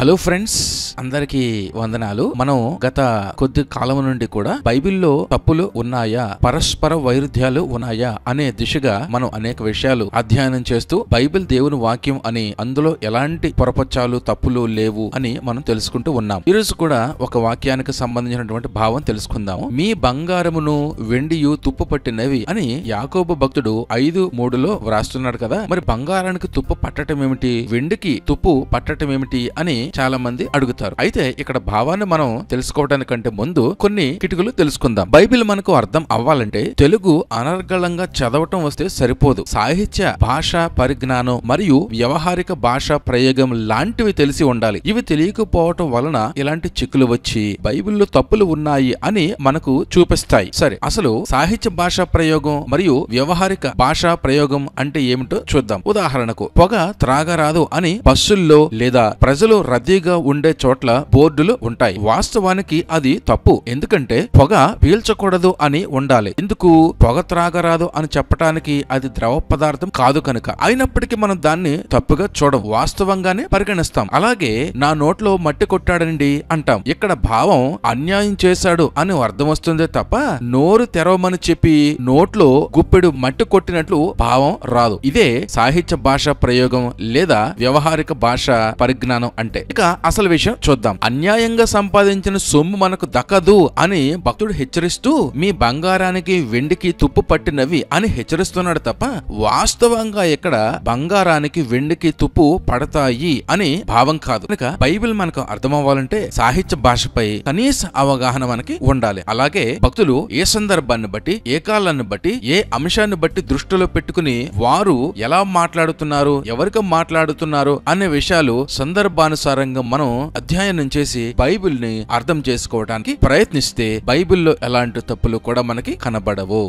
hello friends అందరికీ వందనాలు మనం గత కొద్ది కాలం నుండి కూడా బైబిల్లో తప్పులు ఉన్నాయా పరస్పర వైరుధ్యాలు ఉన్నాయా అనే దిశగా మనం అనేక విషయాలు అధ్యయనం చేస్తూ బైబిల్ దేవుని వాక్యం అని అందులో ఎలాంటి పొరపచ్చాలు తప్పులు లేవు అని మనం తెలుసుకుంటూ ఉన్నాం ఈరోజు కూడా ఒక వాక్యానికి సంబంధించినటువంటి భావం తెలుసుకుందాం మీ బంగారమును వెండియు తుప్పు పట్టినవి అని యాకోబు భక్తుడు ఐదు మూడులో వ్రాస్తున్నాడు కదా మరి బంగారానికి తుప్పు పట్టడం ఏమిటి వెండికి తుప్పు పట్టడం ఏమిటి అని చాలా మంది అడుగుతారు అయితే ఇక్కడ భావాన్ని మనం తెలుసుకోవడానికంటే ముందు కొన్ని కిటుకులు తెలుసుకుందాం బైబిల్ మనకు అర్థం అవ్వాలంటే తెలుగు అనర్గళంగా చదవటం వస్తే సరిపోదు సాహిత్య భాష పరిజ్ఞానం మరియు వ్యవహారిక భాష ప్రయోగం లాంటివి తెలిసి ఉండాలి ఇవి తెలియకపోవటం వలన ఇలాంటి చిక్కులు వచ్చి బైబిల్లో తప్పులు ఉన్నాయి అని మనకు చూపిస్తాయి సరే అసలు సాహిత్య భాష ప్రయోగం మరియు వ్యవహారిక భాష ప్రయోగం అంటే ఏమిటో చూద్దాం ఉదాహరణకు పొగ త్రాగరాదు అని బస్సుల్లో లేదా ప్రజలు రద్దీగా ఉండే చోట్ల బోర్డులు ఉంటాయి వాస్తవానికి అది తప్పు ఎందుకంటే పొగ పీల్చకూడదు అని ఉండాలి ఎందుకు పొగ త్రాగరాదు అని చెప్పటానికి అది ద్రవ పదార్థం కాదు కనుక అయినప్పటికీ మనం దాన్ని తప్పుగా చూడం వాస్తవంగానే పరిగణిస్తాం అలాగే నా నోట్లో మట్టి కొట్టాడండి అంటాం ఇక్కడ భావం అన్యాయం చేశాడు అని అర్థం వస్తుందే తప్ప నోరు తెరవమని చెప్పి నోట్లో గుప్పెడు మట్టి కొట్టినట్లు భావం రాదు ఇదే సాహిత్య భాష ప్రయోగం లేదా వ్యవహారిక భాష పరిజ్ఞానం అంటే గా అసలు విషయం చూద్దాం అన్యాయంగా సంపాదించిన సొమ్ము మనకు దక్కదు అని భక్తుడు హెచ్చరిస్తూ మీ బంగారానికి వెండికి తుప్పు పట్టినవి అని హెచ్చరిస్తున్నాడు తప్ప వాస్తవంగా ఇక్కడ బంగారానికి వెండికి తుప్పు పడతాయి అని భావం కాదు కనుక బైబిల్ మనకు అర్థమవ్వాలంటే సాహిత్య భాషపై కనీస అవగాహన మనకి ఉండాలి అలాగే భక్తులు ఏ సందర్భాన్ని బట్టి ఏ కాలాన్ని బట్టి ఏ అంశాన్ని బట్టి దృష్టిలో పెట్టుకుని వారు ఎలా మాట్లాడుతున్నారు ఎవరికి మాట్లాడుతున్నారు అనే విషయాలు సందర్భానుసారం ఆధారంగా మనం అధ్యయనం చేసి బైబిల్ ని అర్థం చేసుకోవడానికి ప్రయత్నిస్తే బైబిల్లో ఎలాంటి తప్పులు కూడా మనకి కనబడవు